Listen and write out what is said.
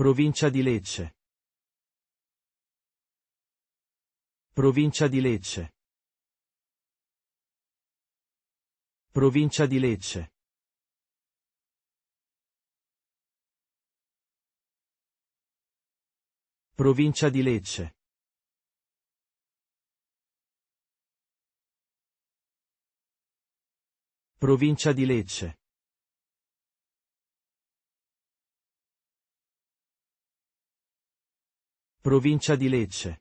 Provincia di Lecce. Provincia di Lecce. Provincia di Lecce. Provincia di Lecce. Provincia di Lecce. Provincia di Lecce.